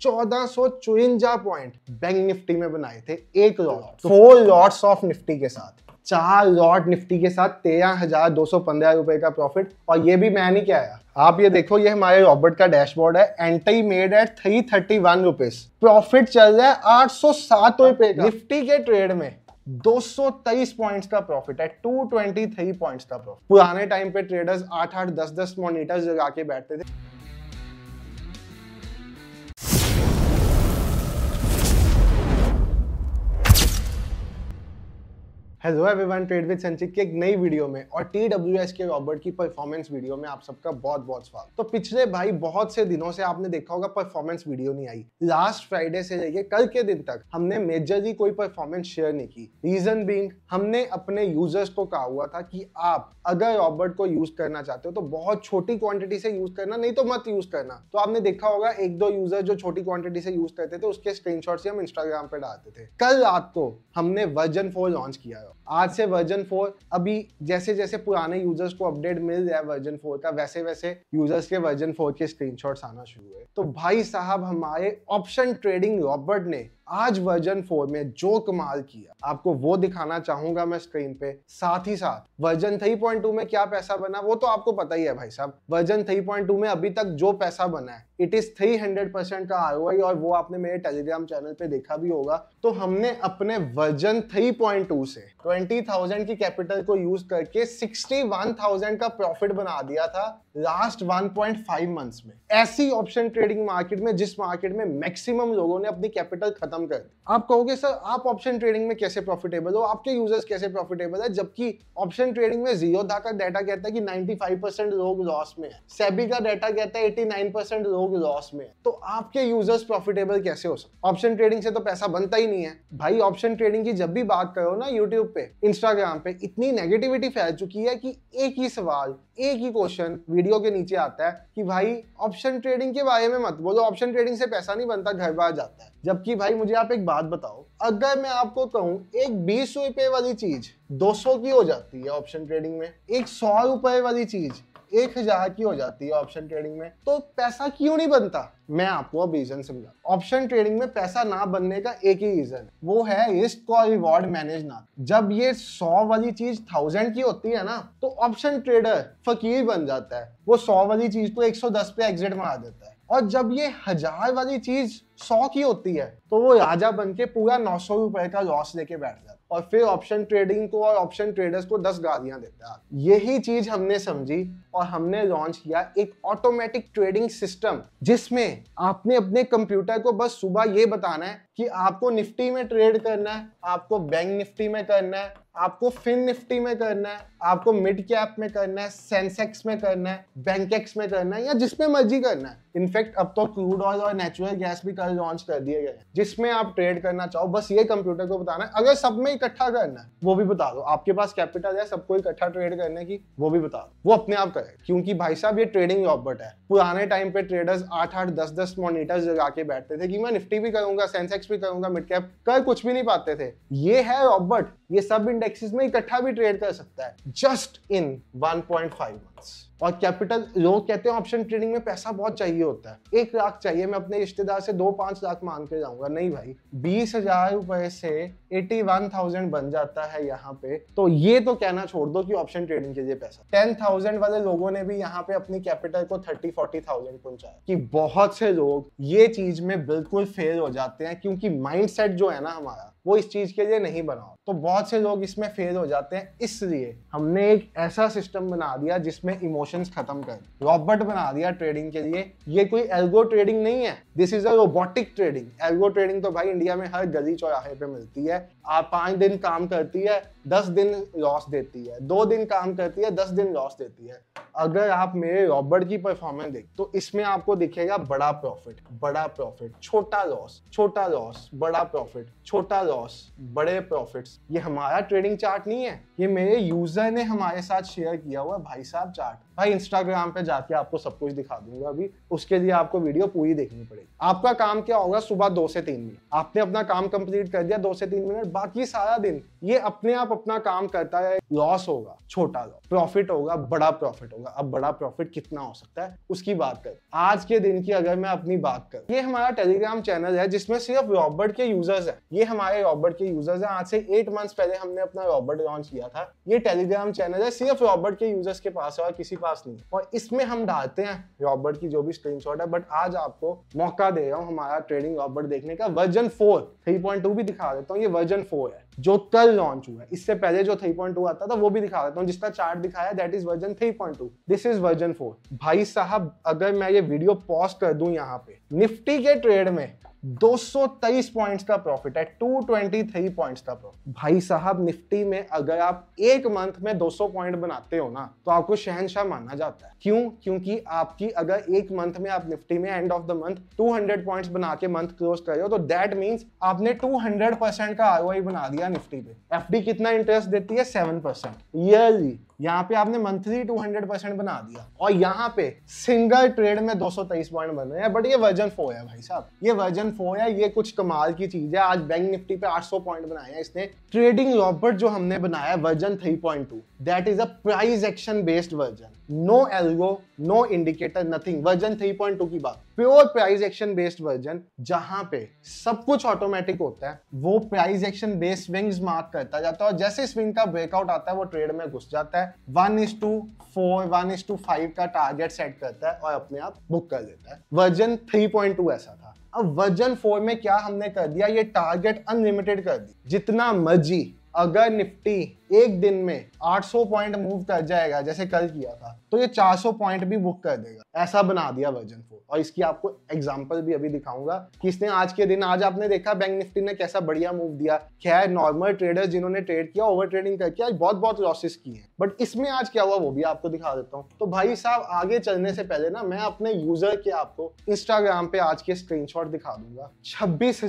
चौदह point bank Nifty में बनाए थे एक lot four lots of Nifty के साथ चार लॉट निफ्टी के साथ तेरह हजार दो सौ पंद्रह रुपए का प्रॉफिट और ये भी मैं नहीं क्या आया आप ये देखो ये हमारे रॉबर्ट का डैशबोर्ड है entry made at three thirty one rupees profit चल रहा है आठ सौ सात हाँ, रुपए निफ्टी के ट्रेड में दो सौ तेईस पॉइंट का प्रॉफिट है टू ट्वेंटी थ्री पॉइंट का प्रॉफिट पुराने टाइम पे ट्रेडर्स आठ आठ दस दस मोनिटर्स लगा के बैठते थे हेलो एवरीवन ट्रेड विद संचित की एक नई वीडियो में और टी डब्ल्यू एस के रॉबर्ट की परफॉर्मेंस वीडियो में आप सबका बहुत बहुत स्वागत तो पिछले भाई बहुत से दिनों से आपने देखा होगा परफॉर्मेंस वीडियो नहीं आई लास्ट फ्राइडे से लेके कल के दिन तक हमने मेजरली कोई परफॉर्मेंस शेयर नहीं की रीजन बींग हमने अपने यूजर्स को कहा हुआ था कि आप अगर रॉबर्ट को यूज करना चाहते हो तो बहुत छोटी क्वांटिटी से यूज करना नहीं तो मत यूज करना तो आपने देखा होगा एक दो यूजर जो छोटी क्वांटिटी से यूज करते थे उसके स्क्रीन हम इंस्टाग्राम पर डालते थे कल रात को हमने वर्जन फोर लॉन्च किया हो आज से वर्जन फोर अभी जैसे जैसे पुराने यूजर्स को अपडेट मिल जाए वर्जन फोर का वैसे वैसे यूजर्स के वर्जन फोर के स्क्रीनशॉट्स आना शुरू हुए तो भाई साहब हमारे ऑप्शन ट्रेडिंग रॉबर्ट ने आज वर्जन फोर में जो कमाल किया आपको वो दिखाना चाहूंगा मैं स्क्रीन पे साथ ही साथ वर्जन 3.2 में क्या पैसा बना वो तो आपको पता ही है भाई साहब वर्जन 3.2 में अभी तक जो पैसा बना है इट इज 300 परसेंट का आर और वो आपने मेरे टेलीग्राम चैनल पे देखा भी होगा तो हमने अपने वर्जन 3.2 से 20,000 की कैपिटल को यूज करके 61,000 का प्रॉफिट बना दिया था लास्ट 1.5 मंथ्स में ऐसी ऑप्शन ट्रेडिंग मार्केट में जिस मार्केट में मैक्सिमम लोगों ने अपनी कैपिटल खत्म कर दी आप कहोगे सर आप ऑप्शन ट्रेडिंग में कैसे प्रॉफिटेबल हो आपके यूजर्स कैसे प्रॉफिटेबल है जबकि ऑप्शन ट्रेडिंग में जीरो था का डाटा कहता है कि 95 परसेंट लोग लॉस में है सेबी का डाटा कहता है एटी लोग लॉस में है तो आपके यूजर्स प्रॉफिटेबल कैसे हो सकते ऑप्शन ट्रेडिंग से तो पैसा बनता ही नहीं है भाई ऑप्शन ट्रेडिंग की जब भी बात करो ना यूट्यूब पे इंस्टाग्राम पे इतनी नेगेटिविटी फैल चुकी है कि एक ही सवाल एक ही क्वेश्चन वीडियो के नीचे आता है कि भाई ऑप्शन ट्रेडिंग के बारे में मत बोलो ऑप्शन ट्रेडिंग से पैसा नहीं बनता घर बार जाता है जबकि भाई मुझे आप एक बात बताओ अगर मैं आपको कहूँ एक बीस रुपए वाली चीज 200 की हो जाती है ऑप्शन ट्रेडिंग में एक सौ रुपए वाली चीज एक हजार की हो जाती है ऑप्शन ट्रेडिंग में तो पैसा क्यों नहीं बनता मैं आपको अब रीजन समझा ऑप्शन ट्रेडिंग में पैसा ना बनने का एक ही रीजन वो है रिस्क और रिवॉर्ड मैनेज ना जब ये सौ वाली चीज थाउजेंड की होती है ना तो ऑप्शन ट्रेडर फकीर बन जाता है वो सौ वाली चीज को एक सौ दस पे एग्जिट मार देता है और जब ये हजार वाली चीज सौ की होती है तो वो राजा बन के पूरा नौ सौ रुपए का लॉस लेके बैठ जाता और फिर ऑप्शन ट्रेडिंग को और ऑप्शन ट्रेडर्स को दस गालियां देता है यही चीज हमने समझी और हमने लॉन्च किया एक ऑटोमेटिक ट्रेडिंग सिस्टम जिसमें आपने अपने कंप्यूटर को बस सुबह ये बताना है कि आपको निफ्टी में ट्रेड करना है आपको बैंक निफ्टी में करना है आपको फिन निफ्टी में करना है आपको मिड कैप में करना है सेंसेक्स में करना है बैंकेक्स में करना है या जिसमें मर्जी करना है इनफेक्ट अब तो क्रूड ऑयल और नेचुरल गैस भी कर चैनल लॉन्च कर दिए गए जिसमें आप ट्रेड करना चाहो बस ये कंप्यूटर को बताना है अगर सब में इकट्ठा करना है वो भी बता दो आपके पास कैपिटल है सबको इकट्ठा ट्रेड करने की वो भी बता दो वो अपने आप करे क्योंकि भाई साहब ये ट्रेडिंग रॉबर्ट है पुराने टाइम पे ट्रेडर्स आठ आठ दस दस मोनिटर्स लगा के बैठते थे कि मैं निफ्टी भी करूंगा सेंसेक्स भी करूंगा मिड कैप कर कुछ भी नहीं पाते थे ये है रॉबर्ट ये सब इंडेक्सेस में इकट्ठा भी ट्रेड कर सकता है जस्ट इन 1.5 मंथ्स और कैपिटल लोग कहते हैं ऑप्शन ट्रेडिंग में पैसा बहुत चाहिए होता है एक लाख चाहिए मैं अपने रिश्तेदार से दो पांच लाख मांग के जाऊंगा नहीं भाई बीस हजार रुपए से एटी वन थाउजेंड बन जाता है यहाँ पे तो ये तो कहना छोड़ दो कि ऑप्शन ट्रेडिंग के लिए पैसा टेन थाउजेंड वाले लोगों ने भी यहाँ पे अपनी कैपिटल को थर्टी फोर्टी थाउजेंड पहुंचाया कि बहुत से लोग ये चीज में बिल्कुल फेल हो जाते हैं क्योंकि माइंड जो है ना हमारा वो इस चीज़ के लिए नहीं बनाओ तो बहुत से लोग इसमें फेल हो जाते हैं इसलिए हमने एक ऐसा सिस्टम बना दिया जिसमें इमोशंस खत्म कर रॉबर्ट बना दिया ट्रेडिंग के लिए ये कोई एल्गो ट्रेडिंग नहीं है this is a robotic trading algo trading तो भाई इंडिया में हर गली चौराहे पे मिलती है आप पांच दिन काम करती है दस दिन लॉस देती है दो दिन काम करती है दस दिन लॉस देती है अगर आप मेरे रॉबर्ट की परफॉर्मेंस देख तो इसमें आपको दिखेगा बड़ा प्रॉफिट बड़ा प्रॉफिट छोटा लॉस छोटा लॉस बड़ा प्रॉफिट छोटा लॉस बड़े प्रॉफिट्स ये हमारा ट्रेडिंग चार्ट नहीं है ये मेरे यूजर ने हमारे साथ शेयर किया हुआ भाई साहब चार्ट भाई इंस्टाग्राम पे जाके आपको सब कुछ दिखा दूंगा अभी उसके लिए आपको वीडियो पूरी देखनी पड़ेगी आपका काम क्या होगा सुबह दो से तीन मिनट आपने अपना काम कंप्लीट कर दिया दो से तीन मिनट बाकी सारा दिन ये अपने आप अपना काम करता है लॉस होगा छोटा लॉस प्रॉफिट होगा बड़ा प्रॉफिट होगा अब बड़ा प्रॉफिट कितना हो सकता है उसकी बात कर आज के दिन की अगर मैं अपनी बात करूँ ये हमारा टेलीग्राम चैनल है जिसमें सिर्फ रॉबर्ट के यूजर्स है ये हमारे रॉबर्ट के यूजर्स है आज से एट मंथ पहले हमने अपना रॉबर्ट लॉन्च किया था ये टेलीग्राम चैनल है सिर्फ रॉबर्ट के यूजर्स के पास है और किसी पास पास नहीं और इसमें हम डालते हैं रॉबर्ट की जो भी स्क्रीन है बट आज आपको मौका दे रहा हूँ हमारा ट्रेडिंग रॉबर्ट देखने का version four three point two भी दिखा देता हूँ ये वर्जन फोर है जो कल लॉन्च हुआ है इससे पहले जो 3.2 आता था वो भी दिखा देता हूँ जिसका चार्ट दिखाया that is version 3.2 this is version 4 भाई साहब अगर मैं ये वीडियो पॉज कर दू यहाँ पे निफ्टी के ट्रेड में 223 पॉइंट्स का प्रॉफिट है 223 पॉइंट्स का प्रॉफिट भाई साहब निफ्टी में अगर आप एक मंथ में 200 पॉइंट बनाते हो ना तो आपको शहनशाह माना जाता है क्यों क्योंकि आपकी अगर एक मंथ में आप निफ्टी में end of the month 200 points बना के मंथ क्लोज कर रहे हो तो दैट मींस आपने 200 परसेंट का आर बना दिया गया निफ्टी पे एफ कितना इंटरेस्ट देती है सेवन परसेंट ईयरली यहाँ पे आपने मंथली 200 परसेंट बना दिया और यहाँ पे सिंगल ट्रेड में 223 पॉइंट बन रहे हैं बट ये वर्जन फोर है भाई साहब ये वर्जन फोर है ये कुछ कमाल की चीज है आज बैंक निफ्टी पे 800 पॉइंट बनाया है इसने ट्रेडिंग रॉबर्ट जो हमने बनाया version three point two that is a price action based version no algo no indicator nothing version three point two की बात pure price action based version जहां पे सब कुछ ऑटोमेटिक होता है वो price action based swings mark करता जाता है और जैसे स्विंग का ब्रेकआउट आता है वो ट्रेड में घुस जाता है one is two four one is two five का टारगेट सेट करता है और अपने आप बुक कर देता है वर्जन थ्री पॉइंट टू ऐसा था अब वर्जन फोर में क्या हमने कर दिया ये टारगेट अनलिमिटेड कर दी जितना मर्जी अगर निफ्टी एक दिन में 800 पॉइंट मूव कर जाएगा जैसे कल किया था तो ये 400 पॉइंट भी बुक कर देगा ऐसा बना दिया वर्जन फोर और इसकी आपको एग्जाम्पल भी अभी दिखाऊंगा किसने आज के दिन आज आपने देखा बैंक निफ्टी ने कैसा बढ़िया मूव दिया खैर नॉर्मल ट्रेडर जिन्होंने ट्रेड किया ओवर ट्रेडिंग करके आज बहुत बहुत लॉसेस की है बट इसमें आज क्या हुआ वो भी आपको दिखा देता हूँ तो भाई साहब आगे चलने से पहले ना मैं अपने यूजर के आपको इंस्टाग्राम पे आज के स्क्रीन दिखा दूंगा छब्बीस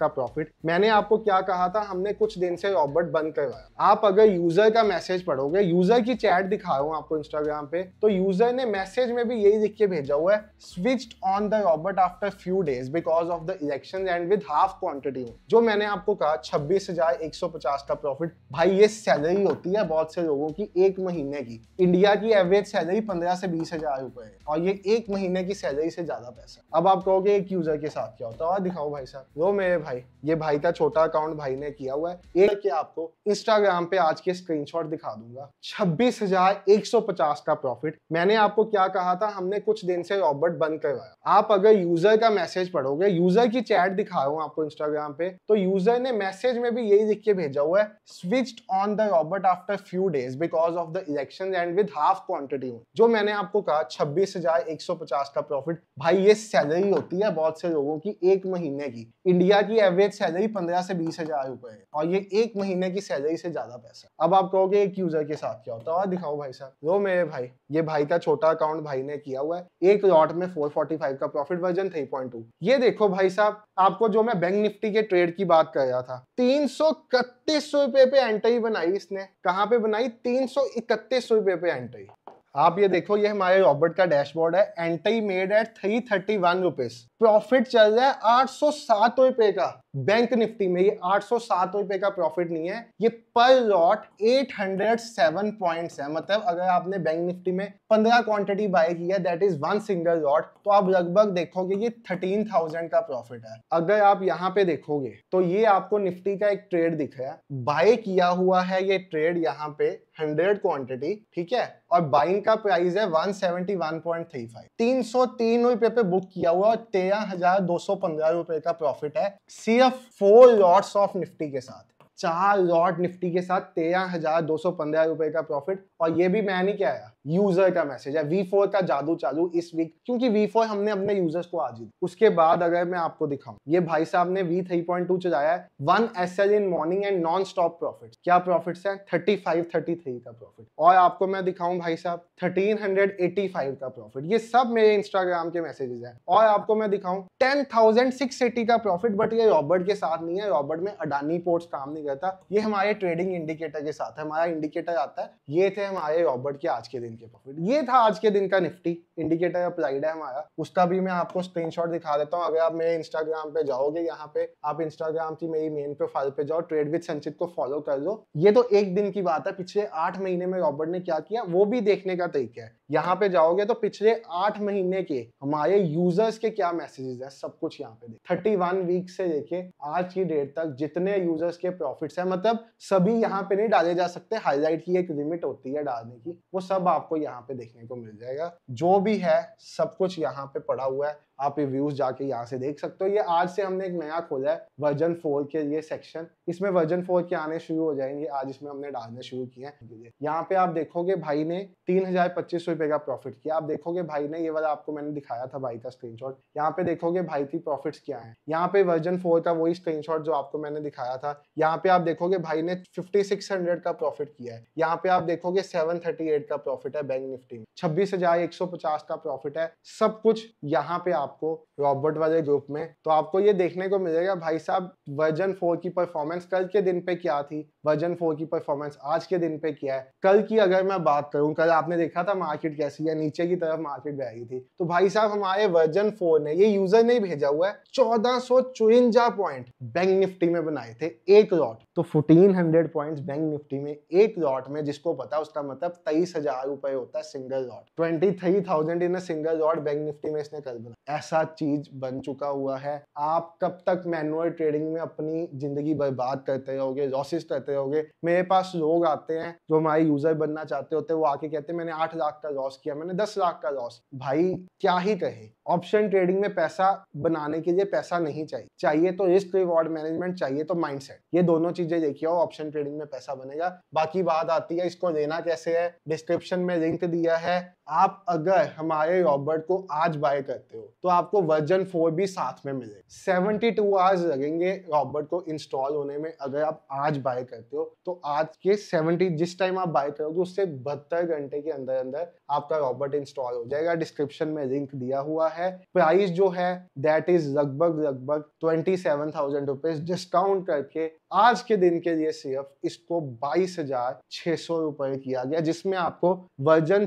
का प्रॉफिट मैंने आपको क्या कहा था हमने कुछ दिन से रॉबर्ट बंद कर करवाया आप अगर यूजर का मैसेज पढ़ोगे यूजर की चैट दिखा रहा हूँ आपको इंस्टाग्राम पे तो यूजर ने मैसेज में भी यही लिख के भेजा हुआ है switch on the Robert after few days because of the election and with half quantity जो मैंने आपको कहा छब्बीस हजार एक सौ पचास का प्रॉफिट भाई ये सैलरी होती है बहुत से लोगों की एक महीने की इंडिया की एवरेज सैलरी पंद्रह से बीस हजार रुपए है और ये एक महीने की सैलरी से ज्यादा पैसा अब आप कहोगे एक यूजर के साथ क्या होता है और दिखाओ भाई साहब वो मेरे भाई ये भाई का छोटा अकाउंट भाई ने किया हुआ है एक आपको इस इंस्टाग्राम पे आज के स्क्रीनशॉट दिखा दूंगा छब्बीस हजार एक सौ पचास का प्रॉफिट मैंने आपको क्या कहा था हमने कुछ दिन से रॉबर्ट बंद करवाया आप अगर यूजर का मैसेज पढ़ोगे यूजर की चैट दिखा रहा हूँ आपको इंस्टाग्राम पे तो यूजर ने मैसेज में भी यही लिख के भेजा हुआ है switch on the Robert after few days because of the election and with half quantity जो मैंने आपको कहा छब्बीस का प्रॉफिट भाई ये सैलरी होती है बहुत से लोगों की एक महीने की इंडिया की एवरेज सैलरी पंद्रह से बीस हजार रुपए है और ये एक महीने की सैलरी सैलरी से ज्यादा पैसा अब आप कहोगे एक यूजर के साथ क्या होता है और हाँ, दिखाओ भाई साहब वो मेरे भाई ये भाई का छोटा अकाउंट भाई ने किया हुआ है एक लॉट में 445 का profit version three point two ये देखो भाई साहब आपको जो मैं बैंक निफ्टी के ट्रेड की बात कर रहा था तीन सौ इकतीस रुपए पे एंट्री बनाई इसने कहाँ पे बनाई तीन सौ इकतीस रुपए पे एंट्री आप ये देखो ये हमारे रॉबर्ट का डैशबोर्ड है entry made at three thirty one rupees profit चल रहा है आठ सौ सात रुपए का बैंक निफ्टी में ये आठ सौ सात रुपए का प्रॉफिट नहीं है ये पर लॉट 807 पॉइंट्स है मतलब अगर आपने बैंक निफ्टी में 15 क्वांटिटी बाय की है that is one single lot तो आप लगभग देखोगे ये 13,000 का प्रॉफिट है अगर आप यहाँ पे देखोगे तो ये आपको निफ्टी का एक ट्रेड दिख रहा है बाय किया हुआ है ये ट्रेड यहाँ पे हंड्रेड क्वांटिटी ठीक है और बाइंग का प्राइस है 171.35 303 रुपए पे बुक किया हुआ और तेरह हजार दो सौ पंद्रह रुपए का प्रॉफिट है सिर्फ फोर लॉट्स ऑफ निफ्टी के साथ चार लॉट निफ्टी के साथ तेरह हजार दो सौ पंद्रह रुपए का प्रॉफिट और ये भी मैं नहीं क्या आया यूजर का मैसेज है वी फोर का जादू चालू इस वीक क्योंकि वी फोर हमने अपने यूजर्स को आज ही उसके बाद अगर मैं आपको दिखाऊं ये भाई साहब ने वी थ्री पॉइंट टू चलाया है one S L in morning and non stop profit क्या प्रॉफिट है थर्टी फाइव थर्टी थ्री का प्रॉफिट और आपको मैं दिखाऊं भाई साहब थर्टीन हंड्रेड एटी फाइव का प्रॉफिट ये सब मेरे इंस्टाग्राम के मैसेजेस है और आपको मैं दिखाऊं टेन थाउजेंड सिक्स एटी का प्रॉफिट बट ये रॉबर्ट के साथ नहीं है रॉबर्ट में अडानी पोर्ट्स काम नहीं करता ये हमारे ट्रेडिंग इंडिकेटर के साथ है हमारा इंडिकेटर आता है ये थे हमारे रॉबर्ट के आज के दिन दिन के प्रॉफिट ये था आज के दिन का निफ्टी इंडिकेटर अप्लाइड है हमारा उसका भी मैं आपको स्क्रीनशॉट दिखा देता हूँ अगर आप मेरे इंस्टाग्राम पे जाओगे यहाँ पे आप इंस्टाग्राम की मेरी मेन प्रोफाइल पे जाओ ट्रेड विद संचित को फॉलो कर लो ये तो एक दिन की बात है पिछले आठ महीने में रॉबर्ट ने क्या किया वो भी देखने का तरीका है यहाँ पे जाओगे तो पिछले आठ महीने के हमारे यूजर्स के क्या मैसेजेस है सब कुछ यहाँ पे थर्टी वन वीक से लेके आज की डेट तक जितने यूजर्स के प्रॉफिट्स है मतलब सभी यहाँ पे नहीं डाले जा सकते हाईलाइट की एक लिमिट होती है डालने की वो सब आप आपको यहाँ पे देखने को मिल जाएगा जो भी है सब कुछ यहाँ पे पड़ा हुआ है आप रिव्यूज जाके यहाँ से देख सकते हो ये आज से हमने एक नया खोला है वर्जन फोर के ये सेक्शन इसमें वर्जन फोर के आने शुरू हो जाएंगे आज इसमें हमने डालने शुरू किए हैं यहाँ पे आप देखोगे भाई ने तीन हजार पच्चीस रुपए का प्रॉफिट किया आप देखोगे भाई ने ये वाला आपको मैंने दिखाया था भाई का स्क्रीन शॉट यहाँ पे देखोगे भाई की प्रॉफिट क्या है यहाँ पे वर्जन फोर का वही स्क्रीन शॉट जो आपको मैंने दिखाया था यहाँ पे आप देखोगे भाई ने फिफ्टी सिक्स हंड्रेड का प्रॉफिट किया है यहाँ पे आप देखोगे सेवन थर्टी एट का प्रॉफिट है बैंक निफ्टी में छब्बीस हजार एक सौ पचास का प्रॉफिट है सब कुछ यहाँ पे आप आपको रॉबर्ट वाले ग्रुप में तो आपको ये देखने को मिलेगा भाई साहब वर्जन फोर की परफॉर्मेंस कल के दिन पे क्या थी वर्जन फोर की परफॉर्मेंस आज के दिन पे क्या है कल की अगर मैं बात करूं कल आपने देखा था मार्केट कैसी है नीचे की तरफ मार्केट बह रही थी तो भाई साहब हमारे वर्जन फोर ने ये यूजर ने भेजा हुआ है चौदह पॉइंट बैंक निफ्टी में बनाए थे एक लॉट तो fourteen hundred point bank Nifty में एक लॉट में जिसको पता उसका मतलब तेईस हजार रुपए होता है single lot twenty three thousand in single lot bank Nifty में इसने कल बनाया ऐसा चीज बन चुका हुआ है आप कब तक मैनुअल ट्रेडिंग में अपनी ज़िंदगी बर्बाद करते रहोगे लॉसेस करते रहोगे मेरे पास लोग आते हैं जो हमारे यूज़र बनना चाहते होते हैं वो आके कहते हैं मैंने आठ लाख का लॉस किया मैंने दस लाख का लॉस भाई क्या ही कहे ऑप्शन ट्रेडिंग में पैसा बनाने के लिए पैसा नहीं चाहिए चाहिए तो रिस्क रिवॉर्ड मैनेजमेंट चाहिए तो माइंडसेट ये दोनों चीजें देखिए ऑप्शन ट्रेडिंग में पैसा बनेगा बाकी बात आती है इसको लेना कैसे है डिस्क्रिप्शन में लिंक दिया है आप अगर हमारे रॉबर्ट को आज बाय करते हो तो आपको वर्जन फोर भी साथ में मिले सेवेंटी टू आवर्स लगेंगे रॉबर्ट को इंस्टॉल होने में अगर आप आज बाय करते हो तो आज के सेवेंटी जिस टाइम आप बाय करोगे उससे बहत्तर घंटे के अंदर अंदर आपका रॉबर्ट इंस्टॉल हो जाएगा डिस्क्रिप्शन में लिंक दिया हुआ है प्राइस जो है दैट इज लगभग लगभग twenty seven thousand rupees discount करके आज के दिन के लिए सिर्फ इसको बाईस हजार छह सौ रुपए किया गया जिसमें आपको वर्जन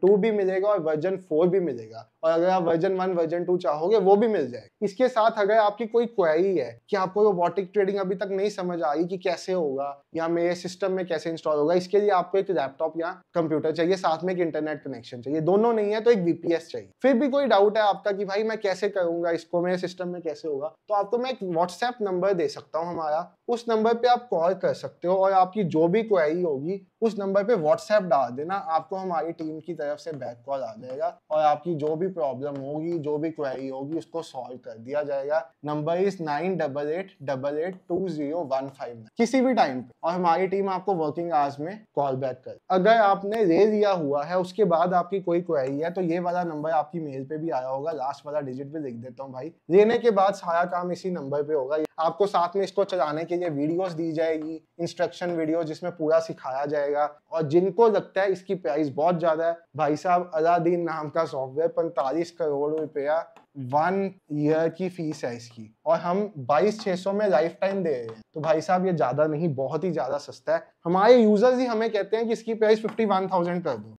टू भी मिलेगा और वर्जन फोर भी मिलेगा और अगर आप वर्जन वन वर्जन टू चाहोगे वो भी मिल जाएगा इसके साथ अगर आपकी कोई क्वेरी है कि आपको रोबोटिक ट्रेडिंग अभी तक नहीं समझ आई कि कैसे होगा या मेरे सिस्टम में कैसे इंस्टॉल होगा इसके लिए आपको एक लैपटॉप या कंप्यूटर चाहिए साथ में एक इंटरनेट कनेक्शन चाहिए दोनों नहीं है तो एक वीपीएस चाहिए फिर भी कोई डाउट है आपका कि भाई मैं कैसे करूंगा इसको मेरे सिस्टम में कैसे होगा तो आपको मैं एक व्हाट्सएप नंबर दे सकता हूँ हमारा उस नंबर पे आप कॉल कर सकते हो और आपकी जो भी क्वेरी होगी उस नंबर पे व्हाट्सएप डाल देना आपको हमारी टीम की तरफ से बैक कॉल आ जाएगा और आपकी जो भी प्रॉब्लम होगी जो भी क्वेरी होगी उसको सॉल्व कर दिया जाएगा number is nine double eight double eight two zero one five किसी भी टाइम पे और हमारी टीम आपको वर्किंग आवर्स में कॉल बैक कर अगर आपने ले लिया हुआ है उसके बाद आपकी कोई क्वेरी है तो ये वाला नंबर आपकी मेल पे भी आया होगा लास्ट वाला डिजिट भी लिख देता हूँ भाई लेने के बाद सारा काम इसी नंबर पे होगा आपको साथ में इसको चलाने के के लिए वीडियोस दी जाएगी इंस्ट्रक्शन वीडियो जिसमें पूरा सिखाया जाएगा और जिनको लगता है इसकी प्राइस बहुत ज़्यादा है भाई साहब अलादीन नाम का सॉफ्टवेयर पैंतालीस करोड़ रुपया वन ईयर की फीस है इसकी और हम बाईस छह सौ में लाइफ टाइम दे रहे हैं तो भाई साहब ये ज़्यादा नहीं बहुत ही ज़्यादा सस्ता है हमारे यूज़र्स ही हमें कहते हैं कि इसकी प्राइस फिफ्टी वन थाउजेंड कर दो